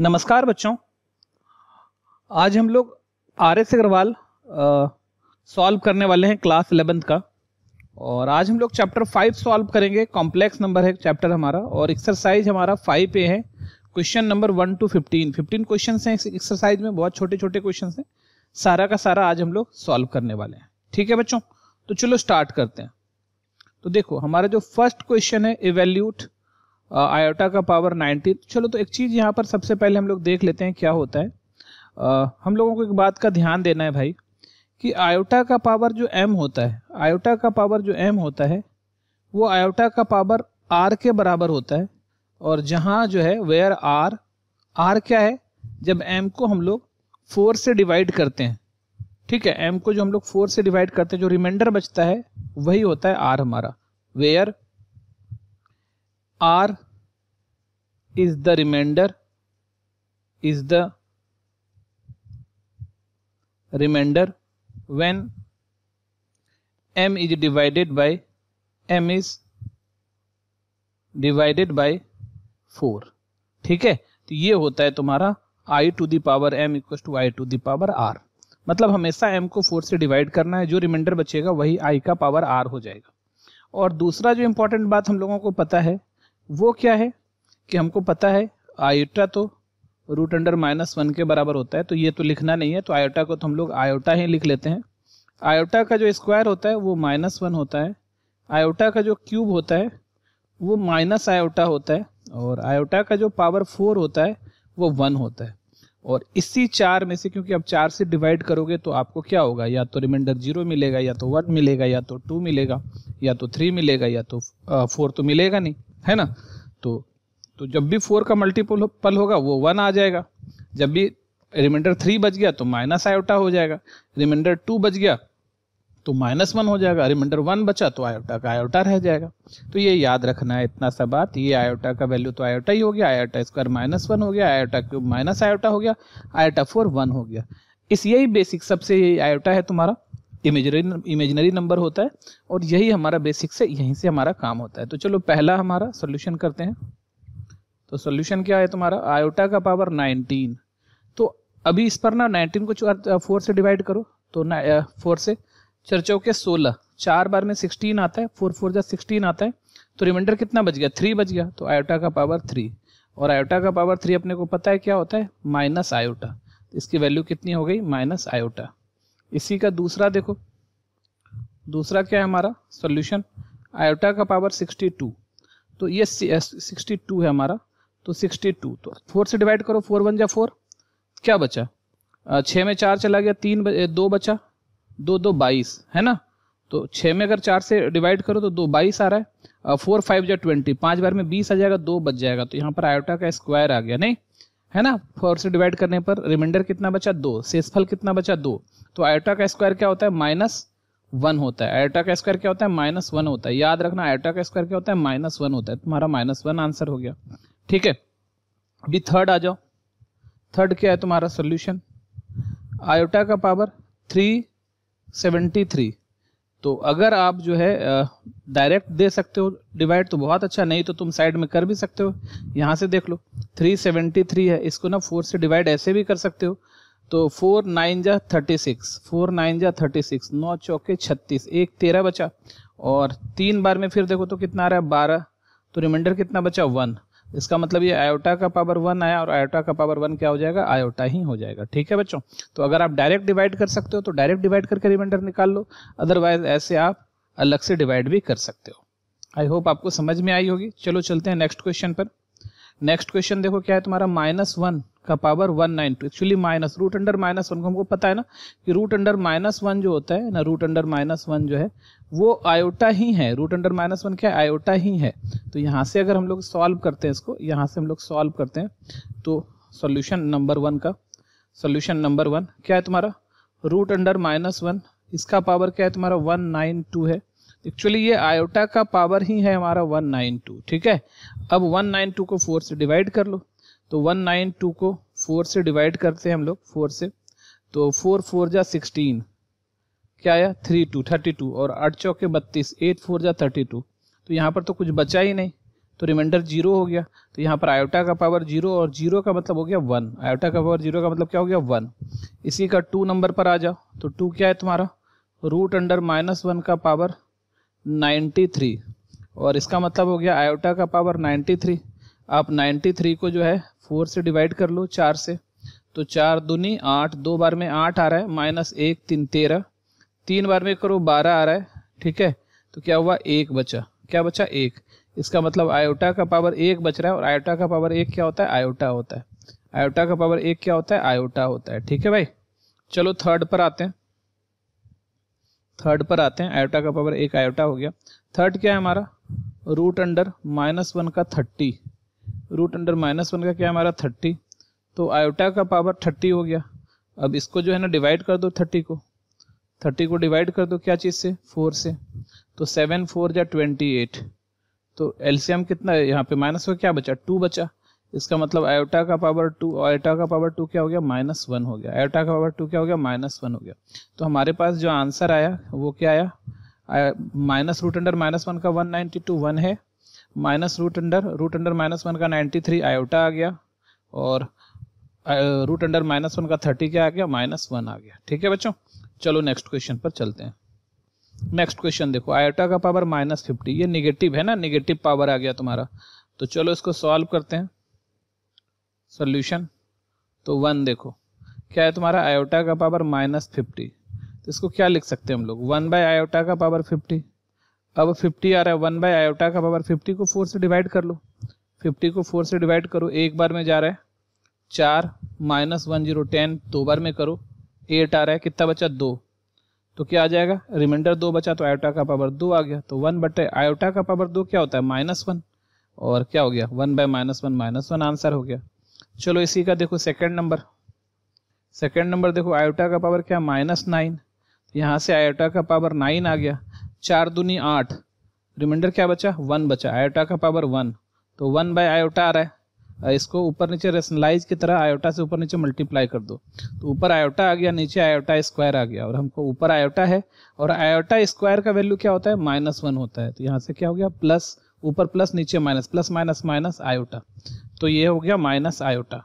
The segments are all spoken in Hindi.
नमस्कार बच्चों आज हम लोग आर एस अग्रवाल सॉल्व करने वाले हैं क्लास इलेवेंथ का और आज हम लोग चैप्टर फाइव सॉल्व करेंगे कॉम्प्लेक्स नंबर है चैप्टर हमारा और एक्सरसाइज हमारा फाइव पे है question number one two fifteen fifteen question हैं एक्सरसाइज में बहुत छोटे छोटे क्वेश्चन हैं सारा का सारा आज हम लोग सॉल्व करने वाले हैं ठीक है बच्चों तो चलो स्टार्ट करते हैं तो देखो हमारा जो फर्स्ट क्वेश्चन है इवेल्यूट आयोटा का पावर 90 चलो तो एक चीज़ यहाँ पर सबसे पहले हम लोग देख लेते हैं क्या होता है आ, हम लोगों को एक बात का ध्यान देना है भाई कि आयोटा का पावर जो एम होता है आयोटा का पावर जो एम होता है वो आयोटा का पावर आर के बराबर होता है और जहाँ जो है वेयर आर आर क्या है जब एम को हम लोग फोर से डिवाइड करते हैं ठीक है एम को जो हम लोग फोर से डिवाइड करते हैं जो रिमाइंडर बचता है वही होता है आर हमारा where R is the remainder is the remainder when M is divided by M is divided by four ठीक है तो ये होता है तुम्हारा I to the power equal to I to the power मतलब हमेशा m को फोर से डिवाइड करना है जो रिमाइंडर बचेगा वही i का पावर r हो जाएगा और दूसरा जो इम्पोर्टेंट बात हम लोगों को पता है वो क्या है कि हमको पता है आयोटा तो रूट अंडर माइनस वन के बराबर होता है तो ये तो लिखना नहीं है तो आयोटा को तो हम लोग आयोटा ही लिख लेते हैं आयोटा का जो स्क्वायर होता है वो माइनस वन होता है आयोटा का जो क्यूब होता है वो माइनस आयोटा होता है और आयोटा का जो पावर फोर होता है वो वन होता है और इसी चार में से क्योंकि आप चार से डिवाइड करोगे तो आपको क्या होगा या तो रिमाइंडर जीरो मिलेगा या तो वन मिलेगा या तो टू मिलेगा या तो थ्री मिलेगा या तो फोर तो मिलेगा नहीं है ना तो तो जब भी फोर का मल्टीपल पल होगा वो वन आ जाएगा जब भी रिमाइंडर थ्री बच गया तो माइनस आयोटा हो जाएगा रिमाइंडर टू बच गया तो माइनस वन हो जाएगा रिमाइंडर वन बचा तो आयोटा का आयोटा रह जाएगा तो ये याद रखना है इतना सा बात ये आयोटा का वैल्यू तो आयोटा ही हो गया आयोटा स्क्वायर माइनस वन हो गया आयोटा क्यूब माइनस आयोटा हो गया आयोटा फोर वन हो गया इस यही बेसिक सबसे यही आयोटा है तुम्हारा इमेजरी इमेजनरी नंबर होता है और यही हमारा बेसिक से यहीं से हमारा काम होता है तो चलो पहला हमारा सोल्यूशन करते हैं तो सोल्यूशन क्या है तुम्हारा आयोटा का पावर नाइनटीन तो अभी इस पर ना नाइनटीन को फोर से डिवाइड करो तो फोर से चर्चो के सोलह चार बार में सिक्सटीन आता है फोर फोर जब सिक्सटीन आता है तो रिमाइंडर कितना बच गया थ्री बच गया तो आयोटा का पावर थ्री और आयोटा का पावर थ्री अपने को पता है क्या होता है माइनस आयोटा इसकी वैल्यू कितनी हो गई माइनस आयोटा इसी का दूसरा देखो दूसरा क्या है हमारा सोल्यूशन आयोटा का पावर 62 तो ये 62 है हमारा तो 62 तो फोर से डिवाइड करो फोर वन या फोर क्या बचा छः में चार चला गया तीन दो बचा दो दो बाईस है ना तो छः में अगर चार से डिवाइड करो तो दो बाईस आ रहा है फोर फाइव या ट्वेंटी पाँच बार में बीस आ जाएगा दो बच जाएगा तो यहाँ पर आयोटा का स्क्वायर आ गया नहीं है ना फोर से डिवाइड करने पर रिमाइंडर कितना बचा दो शेषफल कितना बचा दो तो आयोटा का स्क्वायर क्या होता है माइनस वन होता है आयोटा का स्क्वायर क्या होता है माइनस वन होता है याद रखना आयोटा का स्क्वायर क्या होता है माइनस वन होता है तुम्हारा माइनस वन आंसर हो गया ठीक है अभी थर्ड आ जाओ थर्ड क्या है तुम्हारा सोल्यूशन आयोटा का पावर थ्री सेवेंटी थ्री तो अगर आप जो है डायरेक्ट दे सकते हो डिवाइड तो बहुत अच्छा नहीं तो तुम साइड में कर भी सकते हो यहाँ से देख लो 373 है इसको ना फोर से डिवाइड ऐसे भी कर सकते हो तो फोर नाइन जा थर्टी सिक्स फोर नाइन जा थर्टी सिक्स नौ चौके छत्तीस एक तेरह बचा और तीन बार में फिर देखो तो कितना आ रहा है बारह तो रिमाइंडर कितना बचा वन इसका मतलब ये आयोटा का पावर वन आया और आयोटा का पावर वन क्या हो जाएगा आयोटा ही हो जाएगा ठीक है बच्चों तो अगर आप डायरेक्ट डिवाइड कर सकते हो तो डायरेक्ट डिवाइड करके रिमाइंडर निकाल लो अदरवाइज ऐसे आप अलग से डिवाइड भी कर सकते हो आई होप आपको समझ में आई होगी चलो चलते हैं नेक्स्ट क्वेश्चन पर नेक्स्ट क्वेश्चन देखो क्या है तुम्हारा माइनस वन का power one nine two actually minus root under minus one को हमको पता है ना कि रूट अंडर माइनस वन जो होता है ना रूट अंडर माइनस वन जो है वो आयोटा ही है रूट अंडर माइनस वन क्या आयोटा ही है तो यहाँ से अगर हम लोग सॉल्व करते हैं इसको यहाँ से हम लोग सॉल्व करते हैं तो सोल्यूशन नंबर वन का सोल्यूशन नंबर वन क्या है तुम्हारा रूट अंडर माइनस वन इसका पावर क्या है तुम्हारा वन नाइन टू है एक्चुअली ये आयोटा का पावर ही है हमारा 192 ठीक है अब 192 को 4 से डिवाइड कर लो तो 192 को 4 से डिवाइड करते हैं हम लोग 4 से तो 4 फोर जा सिक्सटीन क्या आया थ्री टू थर्टी टू और आठ चौके बत्तीस एट फोर जा थर्टी टू तो यहाँ पर तो कुछ बचा ही नहीं तो रिमाइंडर जीरो हो गया तो यहाँ पर आयोटा का पावर जीरो और जीरो का मतलब हो गया वन आयोटा का पावर जीरो का मतलब क्या हो गया वन इसी का टू नंबर पर आ जाओ तो टू क्या है तुम्हारा रूट अंडर माइनस वन का पावर 93 और इसका मतलब हो गया आयोटा का पावर 93 आप 93 को जो है फोर से डिवाइड कर लो चार से तो चार दूनी आठ दो बार में आठ आ रहा है माइनस एक तीन तेरह तीन बार में करो बारह आ रहा है ठीक है तो क्या हुआ एक बचा क्या बचा एक इसका मतलब आयोटा का पावर एक बच रहा है और आयोटा का पावर एक क्या होता है आयोटा होता है आयोटा का पावर एक क्या होता है आयोटा होता है ठीक है भाई चलो थर्ड पर आते हैं थर्ड पर आते हैं आयोटा का पावर एक आयोटा हो गया थर्ड क्या है हमारा रूट अंडर माइनस वन का thirty root under minus one का क्या है हमारा थर्टी तो आयोटा का पावर थर्टी हो गया अब इसको जो है ना डिवाइड कर दो थर्टी को थर्टी को डिवाइड कर दो क्या चीज़ से फोर से तो सेवन फोर या ट्वेंटी एट तो एलसीएम कितना है यहाँ पे माइनस का क्या बचा टू बचा इसका मतलब आयोटा का पावर टू आयोटा का पावर टू क्या हो गया माइनस वन हो गया आयोटा का पावर टू क्या हो गया माइनस वन हो गया तो हमारे पास जो आंसर आया वो क्या आया minus root under minus one का वन नाइन्टी टू वन है minus root under root under minus one का नाइन्टी थ्री आयोटा आ गया और रूट अंडर माइनस वन का थर्टी क्या आ गया माइनस वन आ गया ठीक है बच्चों चलो नेक्स्ट क्वेश्चन पर चलते हैं नेक्स्ट क्वेश्चन देखो आयोटा का पावर माइनस फिफ्टी ये निगेटिव है ना निगेटिव पावर आ गया तुम्हारा तो चलो इसको सॉल्व करते हैं सोल्यूशन तो वन देखो क्या है तुम्हारा आयोटा का पावर माइनस फिफ्टी तो इसको क्या लिख सकते हैं हम लोग वन बाय आयोटा का पावर फिफ्टी अब फिफ्टी आ रहा है वन बाय आयोटा का पावर फिफ्टी को फोर से डिवाइड कर लो फिफ्टी को फोर से डिवाइड करो एक बार में जा रहा है चार माइनस वन जीरो टेन दो बार में करो एट आ रहा है कितना बचा दो तो क्या आ जाएगा रिमाइंडर दो बचा तो आयोटा का पावर दो आ गया तो वन बटे आयोटा का पावर दो क्या होता है माइनस वन और क्या हो गया one by minus one minus one answer हो गया चलो इसी का देखो सेकेंड नंबर सेकंड नंबर देखो आयोटा का पावर क्या माइनस नाइन यहाँ से आयोटा का पावर नाइन आ गया चार दूनी आठ रिमाइंडर क्या बचा वन बचा आयोटा का पावर वन तो वन बाय आयोटा आ रहा है और इसको ऊपर नीचे रेशनलाइज की तरह आयोटा से ऊपर नीचे मल्टीप्लाई कर दो तो ऊपर आयोटा आ गया नीचे आयोटा स्क्वायर आ गया और हमको ऊपर आयोटा है और आयोटा स्क्वायर का वैल्यू क्या होता है माइनस वन होता है तो यहाँ से क्या हो गया प्लस ऊपर प्लस नीचे minus plus minus minus iota तो ये हो गया माइनस आयोटा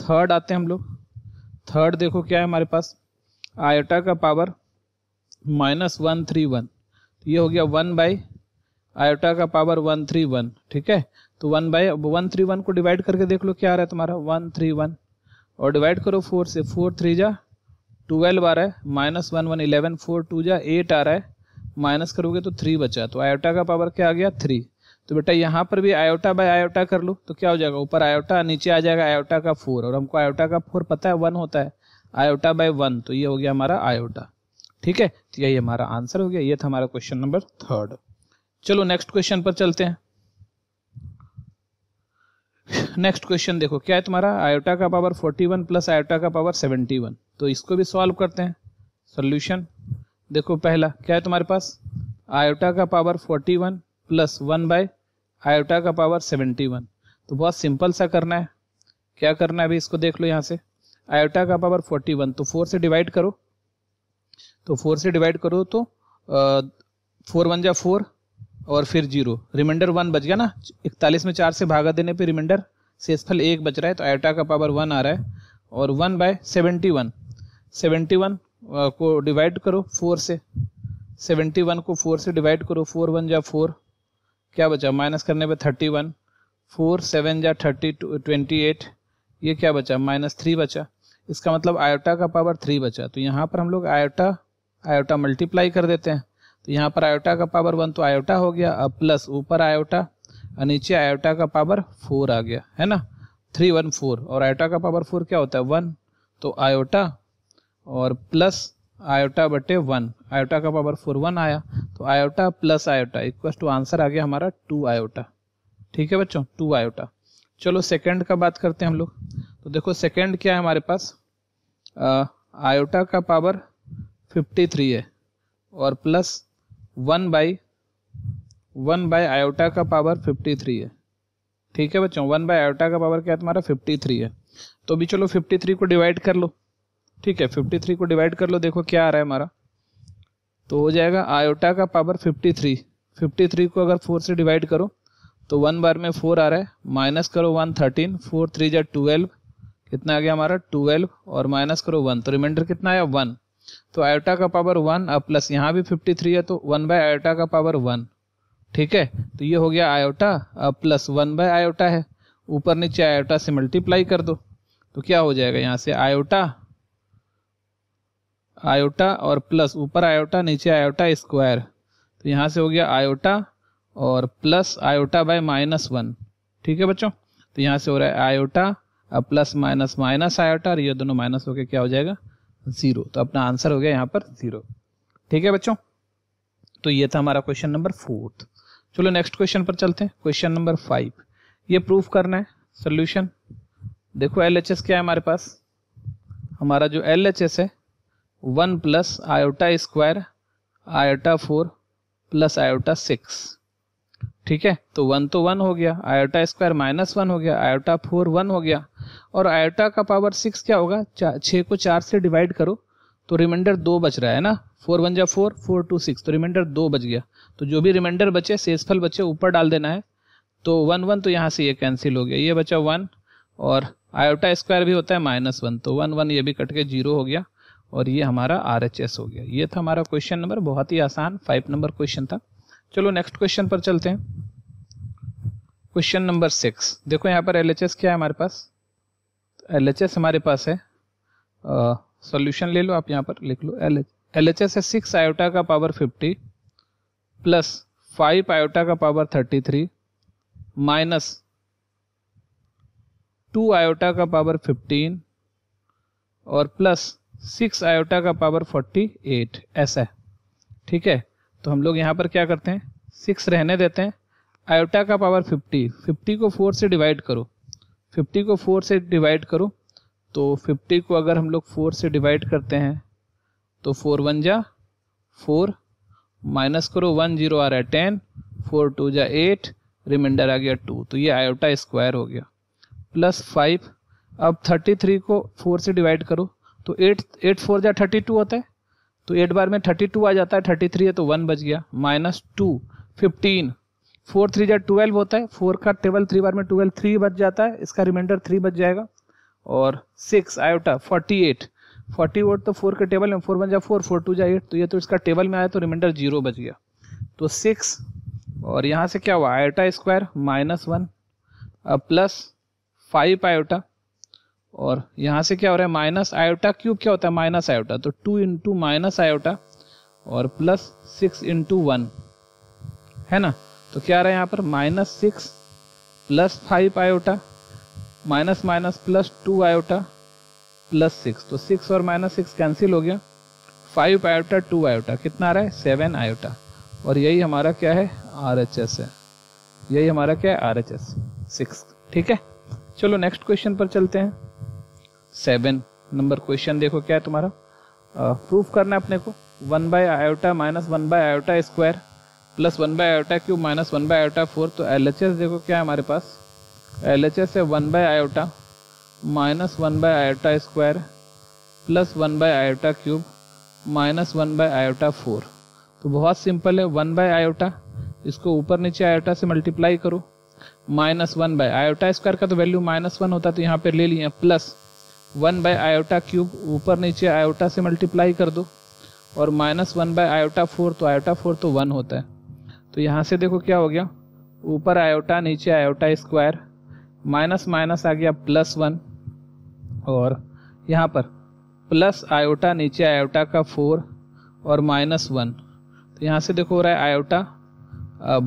थर्ड आते हैं हम लोग थर्ड देखो क्या है हमारे पास आयोटा का power minus one three one ये हो गया वन बाई आयोटा का पावर वन थ्री वन ठीक है तो one by one three one को डिवाइड करके देख लो क्या आ रहा है तुम्हारा वन थ्री वन और डिवाइड करो फोर से फोर थ्री जा ट्वेल्व आ रहा है minus one one eleven four two जा एट आ रहा है माइनस करोगे तो थ्री बचा तो आयोटा का पावर क्या आ गया थ्री तो बेटा यहाँ पर भी आयोटा बाय आयोटा कर लो तो क्या हो जाएगा ऊपर आयोटा नीचे आ जाएगा आयोटा का फोर और हमको आयोटा का फोर पता है वन होता है आयोटा बाय वन तो ये हो गया हमारा आयोटा ठीक है तो यही हमारा आंसर हो गया ये था हमारा क्वेश्चन नंबर थर्ड चलो नेक्स्ट क्वेश्चन पर चलते हैं नेक्स्ट क्वेश्चन देखो क्या है तुम्हारा आयोटा का power forty one plus iota का पावर सेवेंटी वन तो इसको भी सॉल्व करते हैं सोल्यूशन देखो पहला क्या है तुम्हारे पास आयोटा का power 41 plus one by iota का पावर 71 तो बहुत सिंपल सा करना है क्या करना है अभी इसको देख लो यहाँ से आयोटा का पावर 41 तो फोर से डिवाइड करो तो फोर से डिवाइड करो तो फोर वन जा फोर और फिर जीरो रिमाइंडर वन बच गया ना इकतालीस में चार से भागा देने पर रिमाइंडर शेषफल एक बच रहा है तो आयोटा का पावर वन आ रहा है और one by seventy one seventy one को डिवाइड करो फोर से सेवेंटी वन को फोर से डिवाइड करो फोर वन जा फोर क्या बचा माइनस करने पे थर्टी वन फोर सेवन जा थर्टी ट्वेंटी एट ये क्या बचा माइनस थ्री बचा इसका मतलब आयोटा का पावर थ्री बचा तो यहाँ पर हम लोग आयोटा आयोटा मल्टीप्लाई कर देते हैं तो यहाँ पर आयोटा का पावर वन तो आयोटा हो गया अब प्लस ऊपर आयोटा और नीचे आयोटा का पावर फोर आ गया है ना थ्री वन फोर और आयोटा का पावर फोर क्या होता है वन तो आयोटा और प्लस आयोटा बटे वन आयोटा का पावर फोर वन आया तो iota plus iota equal to answer आ गया हमारा टू आयोटा ठीक है बच्चों टू आयोटा चलो सेकंड का बात करते हैं हम लोग तो देखो सेकंड क्या है हमारे पास आ, आयोटा का पावर फिफ्टी थ्री है और plus one by one by iota का पावर फिफ्टी थ्री है ठीक है बच्चों वन बाई आयोटा का पावर क्या है तुम्हारा फिफ्टी थ्री है तो भी चलो फिफ्टी थ्री को डिवाइड कर लो ठीक है 53 को डिवाइड कर लो देखो क्या आ रहा है हमारा तो हो जाएगा आयोटा का पावर 53 53 को अगर फोर से डिवाइड करो तो वन बार में फोर आ रहा है माइनस करो वन थर्टीन फोर थ्री जै ट्वेल्व कितना आ गया हमारा ट्वेल्व और माइनस करो वन तो रिमाइंडर कितना आया वन तो आयोटा का पावर वन और प्लस यहाँ भी फिफ्टी थ्री है तो वन बाय आयोटा का पावर वन ठीक है तो ये हो गया आयोटा अब प्लस वन बाय आयोटा है ऊपर नीचे आयोटा से मल्टीप्लाई कर दो तो क्या हो जाएगा यहाँ से आयोटा आयोटा और प्लस ऊपर आयोटा नीचे आयोटा स्क्वायर तो यहाँ से हो गया आयोटा और plus iota by minus one ठीक है बच्चों तो यहाँ से हो रहा है आयोटा अब प्लस माइनस माइनस आयोटा और ये दोनों माइनस होकर क्या हो जाएगा ज़ीरो तो अपना आंसर हो गया यहाँ पर ज़ीरो ठीक है बच्चों तो ये था हमारा क्वेश्चन नंबर फोर्थ चलो नेक्स्ट क्वेश्चन पर चलते हैं क्वेश्चन नंबर फाइव ये प्रूफ करना है सोल्यूशन देखो एल क्या है हमारे पास हमारा जो एल है one plus iota square iota four plus iota six ठीक है तो वन तो वन हो गया आयोटा स्क्वायर माइनस वन हो गया आयोटा फोर वन हो गया और आयोटा का पावर सिक्स क्या होगा छः को चार से डिवाइड करो तो रिमाइंडर दो बच रहा है ना फोर वन जा फोर फोर टू सिक्स तो रिमाइंडर दो बच गया तो जो भी रिमाइंडर बचे शेषफल बचे ऊपर डाल देना है तो वन वन तो यहाँ से ये कैंसिल हो गया ये बचा वन और आयोटा स्क्वायर भी होता है माइनस वन तो वन वन ये भी कट के जीरो हो गया और ये हमारा आर हो गया ये था हमारा क्वेश्चन नंबर बहुत ही आसान फाइव नंबर क्वेश्चन था चलो नेक्स्ट क्वेश्चन पर चलते हैं क्वेश्चन नंबर सिक्स देखो यहाँ पर एल क्या है हमारे पास एल हमारे पास है सॉल्यूशन ले लो आप यहाँ पर लिख लो एल एल एच एस है सिक्स आयोटा का power fifty plus five iota का power thirty three minus two iota का पावर फिफ्टीन और प्लस सिक्स आयोटा का पावर फोर्टी एट ऐसा है ठीक है तो हम लोग यहाँ पर क्या करते हैं सिक्स रहने देते हैं आयोटा का पावर फिफ्टी फिफ्टी को फोर से डिवाइड करो फिफ्टी को फोर से डिवाइड करो तो फिफ्टी को अगर हम लोग फोर से डिवाइड करते हैं तो फोर वन जा फोर माइनस करो वन जीरो आ रहा है टेन फोर टू जा एट रिमाइंडर आ गया टू तो ये आयोटा स्क्वायर हो गया प्लस फाइव अब थर्टी थ्री को फोर से डिवाइड करो तो एट एट फोर जा थर्टी टू होता है तो एट बार में थर्टी टू आ जाता है थर्टी थ्री है तो वन बच गया minus two fifteen four three जा ट्वेल्व होता है फोर का टेबल थ्री बार में ट्वेल्व थ्री बच जाता है इसका रिमाइंडर थ्री बच जाएगा और six iota forty eight forty वोट तो फोर के टेबल में फोर वन जा फोर फोर टू जा एट तो ये तो इसका टेबल में आया तो रिमाइंडर जीरो बच गया तो सिक्स और यहाँ से क्या हुआ iota square minus one plus five iota और यहाँ से क्या हो रहा है माइनस आयोटा क्यूब क्या होता है माइनस आयोटा तो टू इंटू माइनस आयोटा और प्लस सिक्स इंटू वन है ना तो क्या आ रहा है यहाँ पर minus six plus five iota minus minus plus two iota plus six तो सिक्स और माइनस सिक्स कैंसिल हो गया फाइव आयोटा टू आयोटा कितना आ रहा है सेवन आयोटा और यही हमारा क्या है आर एच एस है यही हमारा क्या है आर एच एस सिक्स ठीक है चलो नेक्स्ट क्वेश्चन पर चलते हैं सेवन नंबर क्वेश्चन देखो क्या है तुम्हारा प्रूफ करना है अपने को one by iota minus one by iota square plus one by iota cube minus one by iota four तो एल एच एस देखो क्या है हमारे पास एल एच एस है one by iota minus one by iota square plus one by iota cube minus one by iota four तो बहुत सिंपल है वन बाय आयोटा इसको ऊपर नीचे आयोटा से मल्टीप्लाई करो minus one by iota square का तो वैल्यू माइनस वन होता तो यहाँ पर ले लिया plus one by iota cube ऊपर नीचे आयोटा से मल्टीप्लाई कर दो और minus one by iota four तो आयोटा फोर तो वन होता है तो यहाँ से देखो क्या हो गया ऊपर आयोटा नीचे आयोटा स्क्वायर माइनस माइनस आ गया प्लस वन और यहाँ पर प्लस आयोटा नीचे आयोटा का फोर और माइनस वन तो यहाँ से देखो हो रहा है iota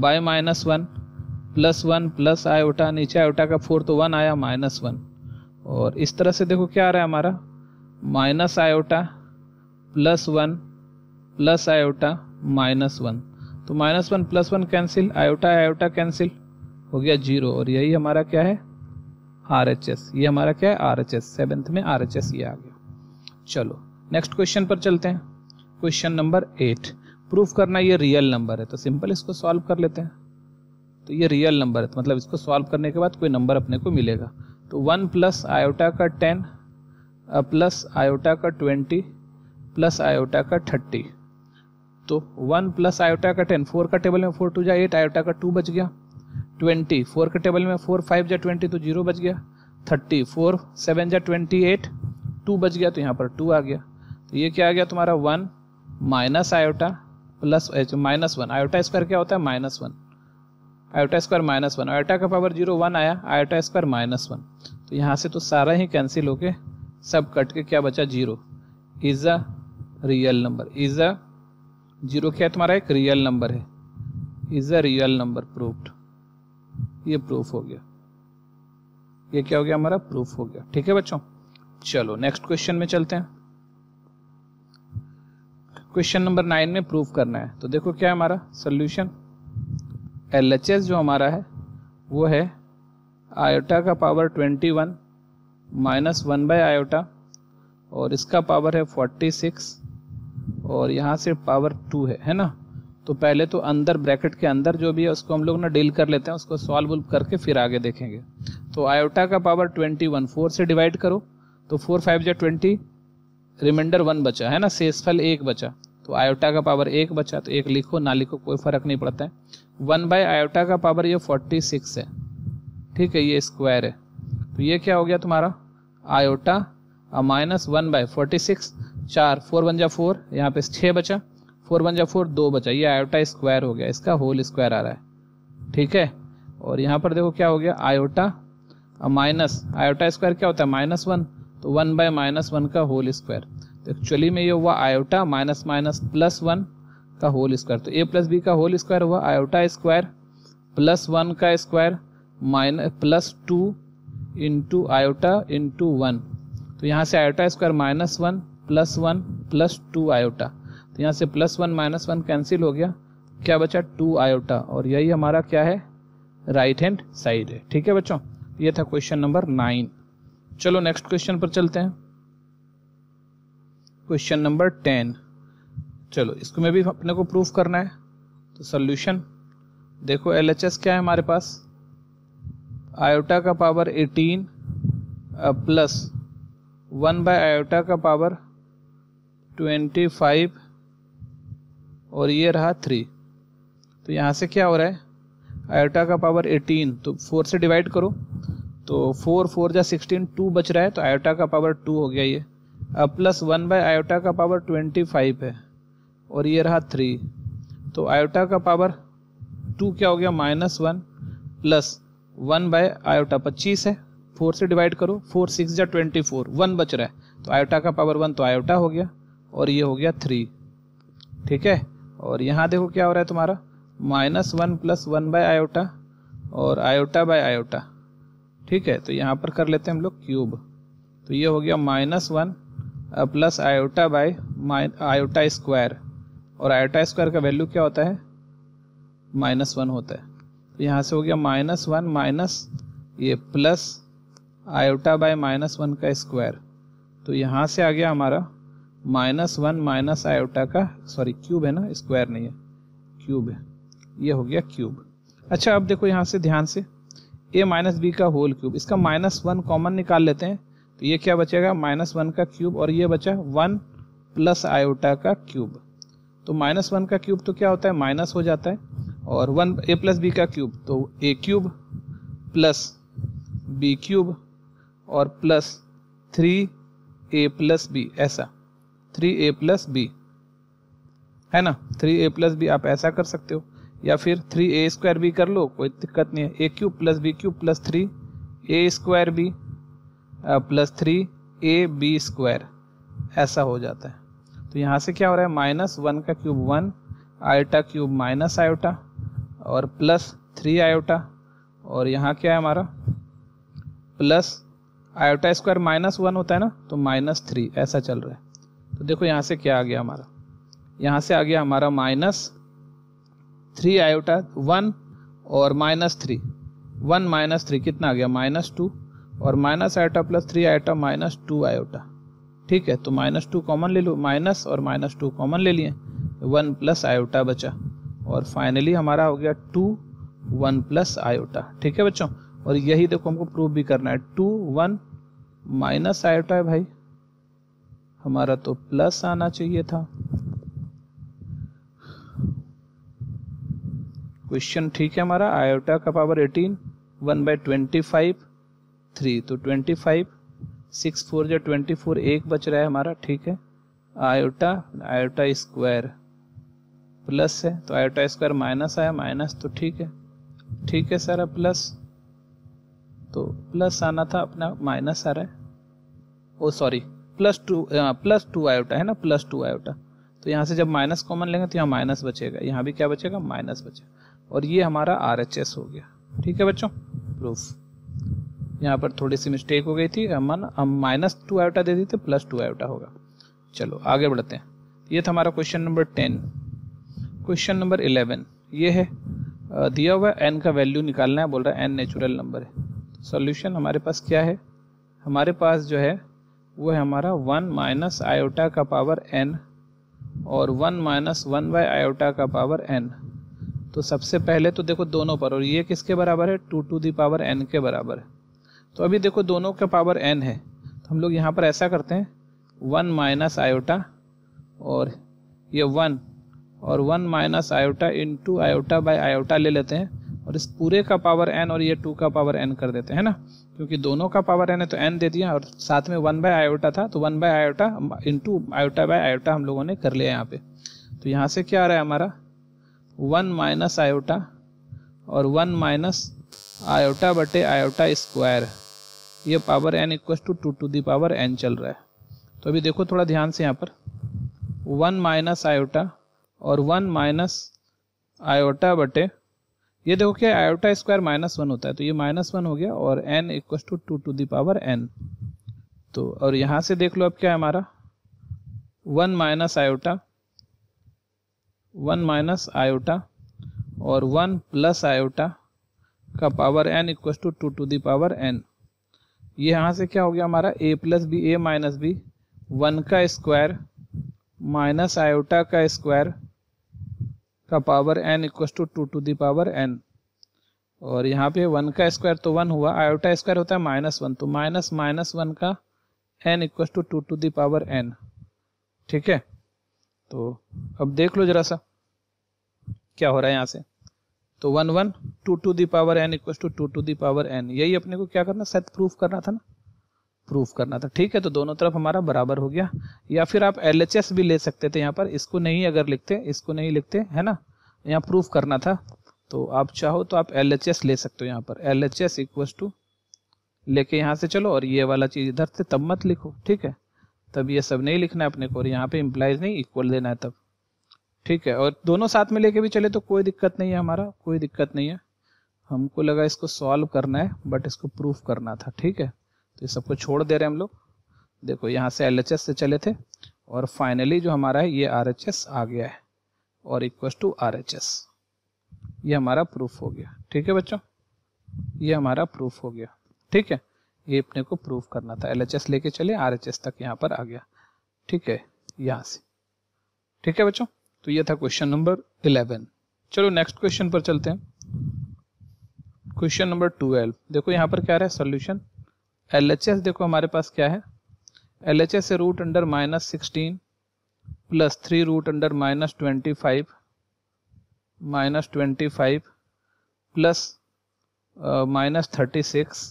by minus one plus one plus iota नीचे आयोटा का फोर तो वन आया माइनस वन और इस तरह से देखो क्या आ रहा है हमारा minus iota plus one plus iota minus one तो minus one plus one cancel iota iota cancel हो गया जीरो और यही हमारा क्या है आर एच एस ये हमारा क्या है आर एच एस सेवेंथ में आर एच एस ये आ गया चलो नेक्स्ट क्वेश्चन पर चलते हैं क्वेश्चन नंबर एट प्रूफ करना ये रियल नंबर है तो सिंपल इसको सॉल्व कर लेते हैं तो ये रियल नंबर है तो मतलब इसको सॉल्व करने के बाद कोई नंबर अपने को मिलेगा तो वन प्लस आयोटा का टेन प्लस आयोटा का ट्वेंटी प्लस आयोटा का थर्टी तो वन प्लस आयोटा का टेन फोर का टेबल में फोर टू जा एट आयोटा का टू बच गया ट्वेंटी फोर के टेबल में फोर फाइव जा ट्वेंटी तो जीरो बच गया थर्टी फोर सेवन जा ट्वेंटी एट टू बच गया तो यहाँ पर टू आ गया तो ये क्या आ गया तुम्हारा one minus iota plus minus one iota square क्या होता है minus one iota square minus one iota का पावर जीरो वन आया आयोटा स्क्वायर माइनस वन तो यहाँ से तो सारा ही कैंसिल होके सब कट के क्या बचा zero is a real number is a zero क्या तुम्हारा एक रियल नंबर है is a real number proofed ये प्रूफ हो गया ये क्या हो गया हमारा प्रूफ हो गया ठीक है बच्चों चलो नेक्स्ट क्वेश्चन में चलते हैं क्वेश्चन नंबर नाइन में प्रूफ करना है तो देखो क्या है हमारा सोल्यूशन एल एच एस जो हमारा है वो है आयोटा का power twenty one minus one by iota और इसका पावर है फोर्टी सिक्स और यहाँ से पावर टू है है ना तो पहले तो अंदर ब्रैकेट के अंदर जो भी है उसको हम लोग ना डील कर लेते हैं उसको सॉल्व उल्व करके फिर आगे देखेंगे तो आयोटा का पावर ट्वेंटी वन फोर से डिवाइड करो तो फोर फाइव जै ट्वेंटी रिमाइंडर वन बचा है ना फल एक बचा तो आयोटा का पावर एक बचा तो एक लिखो ना लिखो कोई फर्क नहीं पड़ता है वन बाई आयोटा का पावर ये फोर्टी सिक्स है ठीक है ये स्क्वायर है तो ये क्या हो गया तुम्हारा आयोटा और minus one by forty six चार फोर वन जा फोर यहाँ पे छः बचा फोर वन जा फोर दो बचा ये आयोटा स्क्वायर हो गया इसका होल स्क्वायर आ रहा है ठीक है और यहाँ पर देखो क्या हो गया आयोटा और माइनस आयोटा स्क्वायर क्या होता है माइनस वन तो वन बाय माइनस वन का होल स्क्वायर तो एक्चुअली में ये हुआ iota minus minus plus one का होल स्क्वायर तो ए प्लस बी का होल स्क्वायर हुआ आयोटा स्क्वायर प्लस वन का square minus plus two into iota into one तो यहाँ से iota square minus one plus one plus two iota तो यहाँ से plus one minus one cancel हो गया क्या बचा टू आयोटा और यही हमारा क्या है राइट हैंड साइड है ठीक है बच्चों ये था क्वेश्चन नंबर नाइन चलो नेक्स्ट क्वेश्चन पर चलते हैं क्वेश्चन नंबर टेन चलो इसको मैं भी अपने को प्रूफ करना है तो सोल्यूशन देखो एल एच एस क्या है हमारे पास आयोटा का power eighteen plus one by iota का पावर ट्वेंटी फाइव और ये रहा थ्री तो यहाँ से क्या हो रहा है आयोटा का पावर एटीन तो फोर से डिवाइड करो तो फोर फोर या सिक्सटीन टू बच रहा है तो आयोटा का पावर टू हो गया ये प्लस वन बाई आयोटा का पावर ट्वेंटी फाइव है और ये रहा थ्री तो आयोटा का पावर टू क्या हो गया minus one plus one by iota पच्चीस है फोर से डिवाइड करो फोर सिक्स या ट्वेंटी फोर वन बच रहा है तो आयोटा का पावर वन तो आयोटा हो गया और ये हो गया थ्री ठीक है और यहाँ देखो क्या हो रहा है तुम्हारा minus one plus one by iota और आयोटा बाय आयोटा ठीक है तो यहाँ पर कर लेते हैं हम लोग क्यूब तो ये हो गया minus one plus iota by iota square और आयोटा स्क्वायर का वैल्यू क्या होता है माइनस वन होता है तो यहाँ से हो गया माइनस वन माइनस ये plus iota by minus one का स्क्वायर तो यहाँ से आ गया हमारा माइनस वन माइनस आयोटा का सॉरी क्यूब है ना स्क्वायर नहीं है क्यूब है ये हो गया क्यूब अच्छा अब देखो यहाँ से ध्यान से ए माइनस बी का होल क्यूब इसका माइनस वन कॉमन निकाल लेते हैं ये क्या बचेगा माइनस वन का क्यूब और ये बचा वन प्लस आयोटा का क्यूब तो माइनस वन का क्यूब तो क्या होता है माइनस हो जाता है और वन ए प्लस बी का क्यूब तो A cube plus B cube और plus three A plus B ऐसा थ्री ए प्लस बी है ना थ्री ए प्लस बी आप ऐसा कर सकते हो या फिर थ्री ए स्क्वायर बी कर लो कोई दिक्कत नहीं है A cube plus B cube plus three A square B plus three A B square ऐसा हो जाता है तो यहाँ से क्या हो रहा है माइनस वन का cube one iota cube minus iota और प्लस थ्री आयोटा और यहाँ क्या है हमारा plus iota square minus one होता है ना तो माइनस थ्री ऐसा चल रहा है तो देखो यहाँ से क्या आ गया हमारा यहाँ से आ गया हमारा माइनस थ्री आयोटा वन और minus three one minus three कितना आ गया माइनस टू और minus iota plus three iota minus two iota ठीक है तो माइनस टू कॉमन ले लो माइनस और माइनस टू कॉमन ले लिए वन प्लस आयोटा बचा और फाइनली हमारा हो गया टू वन प्लस आयोटा ठीक है बच्चों और यही देखो हमको प्रूव भी करना है टू वन माइनस आयोटा है भाई हमारा तो प्लस आना चाहिए था क्वेश्चन ठीक है हमारा आयोटा का power eighteen one by twenty five three तो ट्वेंटी फाइव सिक्स फोर जो ट्वेंटी फोर एक बच रहा है हमारा ठीक है आयोटा आयोटा स्क्वायर प्लस है तो आयोटा स्क्वायर माइनस आया माइनस तो ठीक है ठीक है सर प्लस तो प्लस आना था अपना माइनस आ रहा है oh sorry plus two plus two iota है ना प्लस टू आयोटा तो यहाँ से जब माइनस कॉमन लेंगे तो यहाँ माइनस बचेगा यहाँ भी क्या बचेगा माइनस बचेगा और ये हमारा आर हो गया ठीक है बच्चों प्रूफ यहाँ पर थोड़ी सी मिस्टेक हो गई थी हम हम माइनस टू आयोटा दे दी थी प्लस टू आयोटा होगा चलो आगे बढ़ते हैं ये था हमारा question number ten question number eleven ये है दिया हुआ एन का वैल्यू निकालना है बोल रहा है एन नेचुरल नंबर है सोल्यूशन हमारे पास क्या है हमारे पास जो है वो है हमारा वन माइनस आयोटा का पावर एन और one minus one by iota का पावर एन तो सबसे पहले तो देखो दोनों पर और ये किसके बराबर है two to the power n के बराबर है तो अभी देखो दोनों का पावर एन है तो हम लोग यहाँ पर ऐसा करते हैं वन माइनस आयोटा और ये वन और one minus iota into iota by iota ले लेते हैं और इस पूरे का पावर एन और ये टू का पावर एन कर देते हैं ना क्योंकि दोनों का पावर एन है तो एन दे दिया और साथ में वन बाय आयोटा था तो one by iota into iota by iota हम लोगों ने कर लिया यहाँ पे तो यहाँ से क्या आ रहा है हमारा वन माइनस आयोटा और वन माइनस आयोटा बटे आयोटा स्क्वायर ये power n equal to two to the power n चल रहा है तो अभी देखो थोड़ा ध्यान से यहाँ पर वन माइनस आयोटा और वन माइनस आयोटा बटे ये देखो क्या आयोटा स्क्वायर माइनस वन होता है तो ये माइनस वन हो गया और n equal to two to the power n तो और यहाँ से देख लो अब क्या है हमारा one minus iota one minus iota और वन प्लस आयोटा का power n equal to two to the power n ये यहाँ से क्या हो गया हमारा A plus B A minus B one का स्क्वायर माइनस आयोटा का स्क्वायर का power n equal to two to the power n और यहाँ पे वन का स्क्वायर तो वन हुआ आयोटा स्क्वायर होता है माइनस वन तो माइनस माइनस वन का n equal to two to the power n ठीक है तो अब देख लो जरा सा क्या हो रहा है यहाँ से तो one one two to the power n equal to two to the power n यही अपने को क्या करना सेट प्रूफ करना था ना प्रूफ करना था ठीक है तो दोनों तरफ हमारा बराबर हो गया या फिर आप एल भी ले सकते थे यहाँ पर इसको नहीं अगर लिखते इसको नहीं लिखते है ना यहाँ प्रूफ करना था तो आप चाहो तो आप एल ले सकते हो यहाँ पर एल एच एस टू लेके यहाँ से चलो और ये वाला चीज़ इधर से तब मत लिखो ठीक है तब ये सब नहीं लिखना है अपने को और यहाँ पे इम्प्लाइज नहीं इक्वल देना है तब ठीक है और दोनों साथ में लेके भी चले तो कोई दिक्कत नहीं है हमारा कोई दिक्कत नहीं है हमको लगा इसको सॉल्व करना है बट इसको प्रूफ करना था ठीक है तो ये सबको छोड़ दे रहे हैं हम लोग देखो यहाँ से एल से चले थे और फाइनली जो हमारा है ये आर आ गया है और इक्व टू आर ये हमारा प्रूफ हो गया ठीक है बच्चों ये हमारा प्रूफ हो गया ठीक है ये अपने को प्रूफ करना था एल लेके चले आर तक यहाँ पर आ गया ठीक है यहाँ से ठीक है बच्चों तो ये था क्वेश्चन नंबर इलेवन चलो नेक्स्ट क्वेश्चन पर चलते हैं क्वेश्चन नंबर ट्वेल्व देखो यहाँ पर क्या है सोल्यूशन एल एच एस देखो हमारे पास क्या है L H S root under minus sixteen plus three root under minus twenty five minus twenty five plus minus thirty six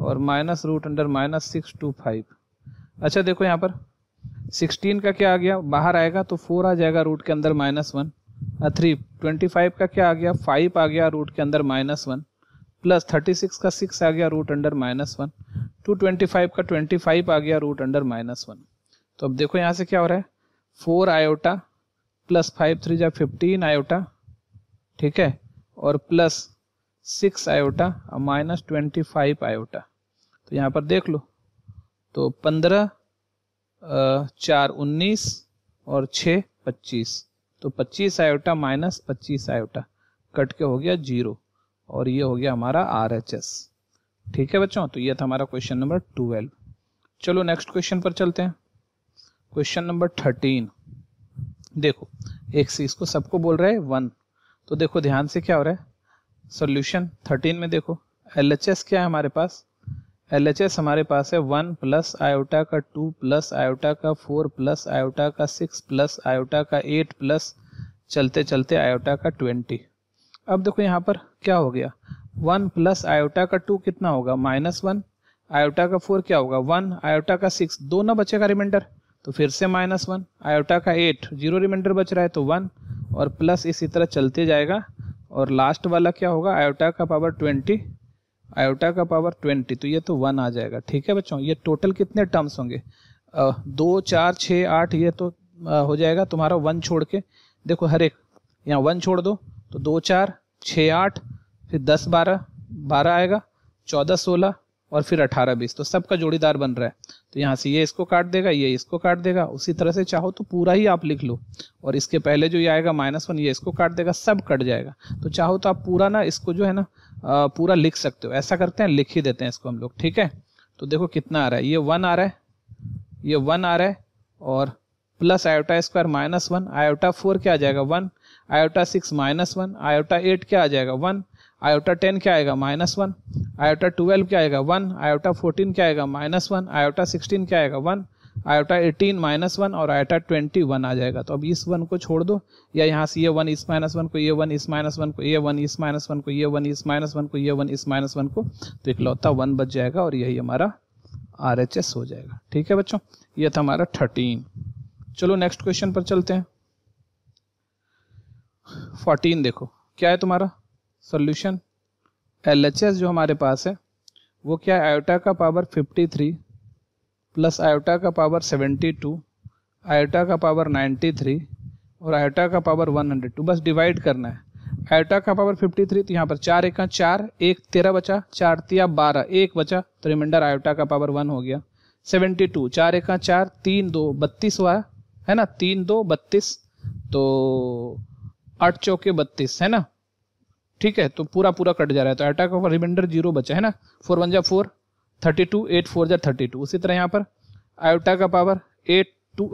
और minus root under minus six two five अच्छा देखो यहाँ पर सिक्सटीन का क्या आ गया बाहर आएगा तो फोर आ जाएगा रूट के अंदर minus one three twenty five का क्या आ गया फाइव आ गया रूट के अंदर minus one plus thirty six का सिक्स आ गया root under minus one two twenty five का ट्वेंटी फाइव आ गया रूट अंडर माइनस वन तो अब देखो यहाँ से क्या हो रहा है four iota plus five three जा फिफ्टीन आयोटा ठीक है और प्लस सिक्स आयोटा और माइनस ट्वेंटी फाइव आयोटा तो यहाँ पर देख लो तो पंद्रह चार उन्नीस और छ पच्चीस तो पच्चीस आयोटा माइनस पच्चीस आयोटा कट के हो गया जीरो और ये हो गया हमारा आर एच एस ठीक है बच्चों तो ये था हमारा क्वेश्चन नंबर ट्वेल्व चलो नेक्स्ट क्वेश्चन पर चलते हैं क्वेश्चन नंबर थर्टीन देखो एक सी को सबको बोल रहे हैं वन तो देखो ध्यान से क्या हो रहा है सोल्यूशन थर्टीन में देखो एल एच एस क्या है हमारे पास एल एच एस हमारे पास है वन प्लस आयोटा का टू प्लस आयोटा का फोर प्लस आयोटा का सिक्स प्लस आयोटा का एट प्लस चलते चलते आयोटा का ट्वेंटी अब देखो यहाँ पर क्या हो गया वन प्लस आयोटा का टू कितना होगा माइनस वन आयोटा का फोर क्या होगा वन आयोटा का सिक्स दो ना बचेगा रिमाइंडर तो फिर से माइनस वन आयोटा का एट जीरो रिमाइंडर बच रहा है तो वन और प्लस इसी तरह चलते जाएगा और लास्ट वाला क्या होगा आयोटा का पावर ट्वेंटी आयोटा का पावर ट्वेंटी तो ये तो वन आ जाएगा ठीक है बच्चों ये टोटल कितने टर्म्स होंगे आ, दो चार छः आठ ये तो आ, हो जाएगा तुम्हारा वन छोड़ के देखो हर एक यहाँ वन छोड़ दो तो दो चार छः आठ फिर दस बारह बारह आएगा चौदह सोलह और फिर अठारह बीस तो सबका जोड़ीदार बन रहा है तो यहाँ से ये इसको काट देगा ये इसको काट देगा उसी तरह से चाहो तो पूरा ही आप लिख लो और इसके पहले जो ये आएगा माइनस वन ये इसको काट देगा सब कट जाएगा तो चाहो तो आप पूरा ना इसको जो है ना पूरा लिख सकते हो ऐसा करते हैं लिख ही देते हैं इसको हम लोग ठीक है तो देखो कितना आ रहा है ये वन आ रहा है ये वन आ रहा है और plus iota square minus one iota four क्या आ जाएगा one iota six minus one iota eight क्या आ जाएगा वन आयोटा टेन क्या आएगा माइनस वन आयोटा ट्वेल्व क्या आएगा वन आयोटा फोर्टीन क्या आएगा माइनस वन आयोटा सिक्सटीन क्या आएगा one iota eighteen minus one और आयोटा ट्वेंटी वन आ जाएगा तो अब इस वन को छोड़ दो या यहाँ से ये वन इस माइनस वन को ये वन इस माइनस वन को ये वन इस माइनस वन को ये वन इस माइनस वन को ये वन इस माइनस वन को तो इकलौता वन बच जाएगा और यही हमारा आर एच एस हो जाएगा ठीक है बच्चों ये था हमारा थर्टीन चलो नेक्स्ट क्वेश्चन पर चलते हैं फोर्टीन देखो क्या है तुम्हारा सोल्यूशन एल एच एस जो हमारे पास है वो क्या है आयोटा का पावर 53 प्लस आयोटा का पावर 72 आयोटा का पावर 93 और आयोटा का पावर 102 बस डिवाइड करना है आयोटा का पावर 53 तो यहाँ पर चार एक चार एक तेरह बचा चार तिया बारह एक बचा तो रिमाइंडर आयोटा का पावर वन हो गया 72 चार एक चार तीन दो बत्तीस हुआ है ना तीन दो बत्तीस तो आठ चौके बत्तीस है ना ठीक है तो पूरा पूरा कट जा रहा है तो अटैक ऑफ रिमाइंडर जीरो बचा है ना फोर वन जा four thirty two eight four जा थर्टी टू उसी तरह यहाँ पर आयोटा का power eight two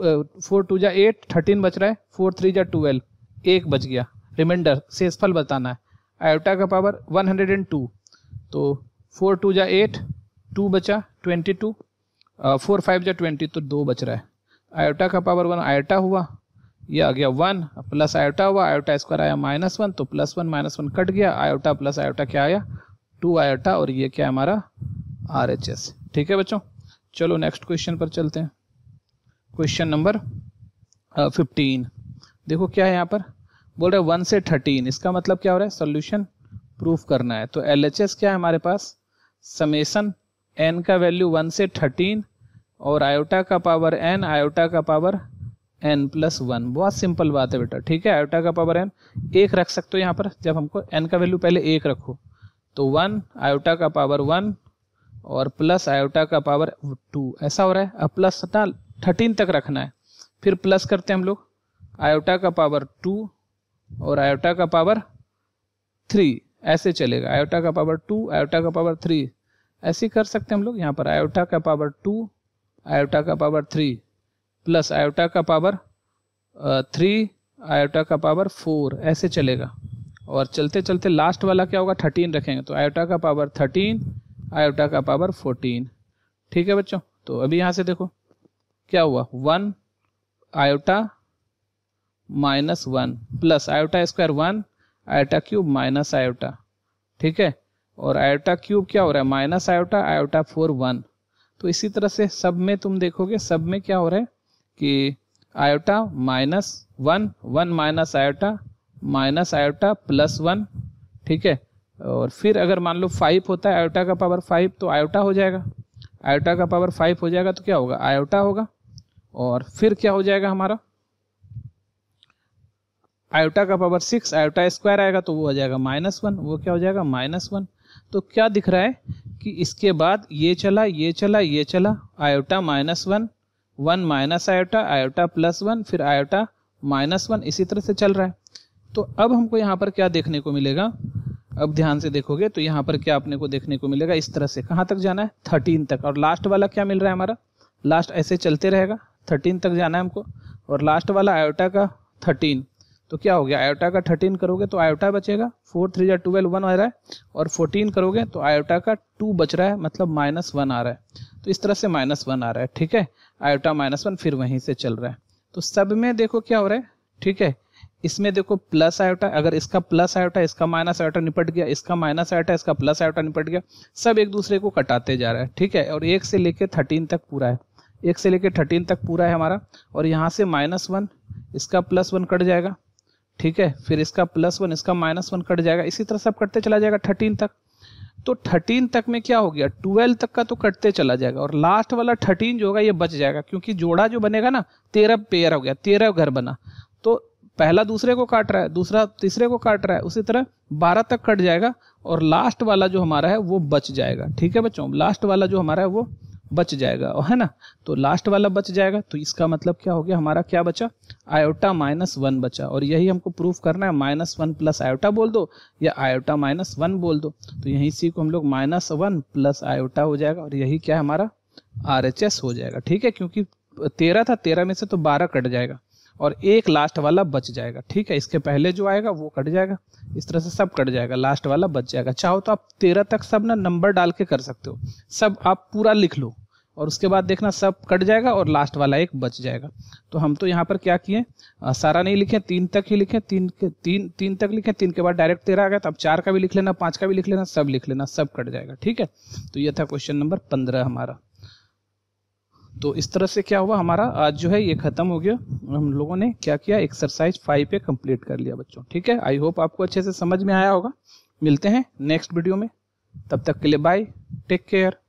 four two जा एट थर्टीन बच रहा है फोर थ्री जा ट्वेल्व एक बच गया रिमाइंडर शेषफल बताना है आयोटा का power one hundred and two तो फोर टू जा एट टू बचा ट्वेंटी टू फोर फाइव जा ट्वेंटी तो दो बच रहा है आयोटा का पावर वन आयोटा हुआ ये आ गया वन प्लस आयोटा हुआ आयोटा स्क्वायर आया माइनस वन तो plus one minus one cut गया आयोटा प्लस आयोटा क्या आया टू आयोटा और ये क्या हमारा आर एच एस ठीक है बच्चों चलो नेक्स्ट क्वेश्चन पर चलते हैं क्वेश्चन नंबर फिफ्टीन देखो क्या है यहाँ पर बोल रहे वन से थर्टीन इसका मतलब क्या हो रहा है सोल्यूशन प्रूफ करना है तो एल एच एस क्या है हमारे पास समेसन एन का वैल्यू वन से थर्टीन और आयोटा का पावर एन आयोटा का पावर एन प्लस वन बहुत सिंपल बात है बेटा ठीक है आयोटा का पावर एन एक रख सकते हो यहाँ पर जब हमको एन का वैल्यू पहले एक रखो तो वन आयोटा का पावर वन और प्लस आयोटा का पावर टू ऐसा हो रहा है अब प्लस ना थर्टीन तक रखना है फिर प्लस करते हैं हम लोग आयोटा का पावर टू और आयोटा का पावर थ्री ऐसे चलेगा आयोटा का पावर टू आयोटा का पावर थ्री ऐसे कर सकते हैं हम लोग यहाँ पर आयोटा का पावर टू आयोटा का पावर थ्री प्लस आयोटा का पावर थ्री आयोटा का पावर फोर ऐसे चलेगा और चलते चलते लास्ट वाला क्या होगा थर्टीन रखेंगे तो आयोटा का पावर थर्टीन आयोटा का पावर फोर्टीन ठीक है बच्चों तो अभी यहाँ से देखो क्या हुआ one iota minus one plus iota square one iota cube minus iota ठीक है और आयोटा क्यूब क्या हो रहा है minus iota iota four one तो इसी तरह से सब में तुम देखोगे सब में क्या हो रहा है कि iota minus one one minus iota minus iota plus one ठीक है और फिर अगर मान लो फाइव होता है आयोटा का पावर फाइव तो आयोटा हो जाएगा आयोटा का पावर फाइव हो जाएगा तो क्या होगा आयोटा होगा और फिर क्या हो जाएगा हमारा आयोटा का पावर सिक्स आयोटा स्क्वायर आएगा तो वो हो जाएगा माइनस वन वो क्या हो जाएगा माइनस वन तो क्या दिख रहा है कि इसके बाद ये चला ये चला ये चला iota minus one one minus iota iota plus one फिर आयोटा माइनस वन इसी तरह से चल रहा है तो अब हमको यहाँ पर क्या देखने को मिलेगा अब ध्यान से देखोगे तो यहाँ पर क्या अपने को देखने को मिलेगा इस तरह से कहाँ तक जाना है थर्टीन तक और लास्ट वाला क्या मिल रहा है हमारा लास्ट ऐसे चलते रहेगा थर्टीन तक जाना है हमको और लास्ट वाला आयोटा का थर्टीन तो क्या हो गया आयोटा का थर्टीन करोगे तो आयोटा बचेगा फोर थ्री या ट्वेल्व वन आ रहा है और फोर्टीन करोगे तो आयोटा का टू बच रहा है मतलब माइनस वन आ रहा है तो इस तरह से माइनस वन आ रहा है ठीक है आयोटा माइनस वन फिर वहीं से चल रहा है तो सब में देखो क्या हो रहा है ठीक है इसमें देखो प्लस आयोटा अगर इसका प्लस आयोटा इसका माइनस आयोटा निपट गया इसका माइनस आयोटा इसका प्लस आयोटा निपट गया सब एक दूसरे को कटाते जा रहा है ठीक है और एक से लेकर थर्टीन तक पूरा है एक से लेकर थर्टीन तक पूरा है हमारा और यहाँ से माइनस वन इसका प्लस वन कट जाएगा ठीक है फिर इसका प्लस वन इसका माइनस वन कट जाएगा इसी तरह से आप कटते चला जाएगा थर्टीन तक तो थर्टीन तक में क्या हो गया ट्वेल्व तक का तो कटते चला जाएगा और लास्ट वाला थर्टीन जो होगा ये बच जाएगा क्योंकि जोड़ा जो बनेगा ना तेरह पेयर हो गया तेरह घर बना तो पहला दूसरे को काट रहा है दूसरा तीसरे को काट रहा है उसी तरह बारह तक कट जाएगा और लास्ट वाला जो हमारा है वो बच जाएगा ठीक है बच्चों लास्ट वाला जो हमारा है वो बच जाएगा है ना तो लास्ट वाला बच जाएगा तो इसका मतलब क्या हो गया हमारा क्या बचा आयोटा माइनस वन बचा और यही हमको प्रूफ करना है माइनस वन प्लस आयोटा बोल दो या आयोटा माइनस वन बोल दो तो यही सी को हम लोग माइनस वन प्लस आयोटा हो जाएगा और यही क्या हमारा आर हो जाएगा ठीक है क्योंकि तेरह था तेरह में से तो बारह कट जाएगा और एक लास्ट वाला बच जाएगा ठीक है इसके पहले जो आएगा वो कट जाएगा इस तरह से सब कट जाएगा लास्ट वाला बच जाएगा चाहो तो आप तेरह तक सब ना नंबर डाल के कर सकते हो सब आप पूरा लिख लो और उसके बाद देखना सब कट जाएगा और लास्ट वाला एक बच जाएगा तो हम तो यहाँ पर क्या किए सारा नहीं लिखे तीन तक ही लिखे तीन के तीन तीन तक लिखे तीन के बाद डायरेक्ट तेरह आ गया तो अब चार का भी लिख लेना पांच का भी लिख लेना सब लिख लेना सब कट जाएगा ठीक है तो यह था क्वेश्चन नंबर पंद्रह हमारा तो इस तरह से क्या हुआ हमारा आज जो है ये खत्म हो गया हम लोगों ने क्या किया एक्सरसाइज फाइव पे कंप्लीट कर लिया बच्चों ठीक है आई होप आपको अच्छे से समझ में आया होगा मिलते हैं नेक्स्ट वीडियो में तब तक के लिए बाय टेक केयर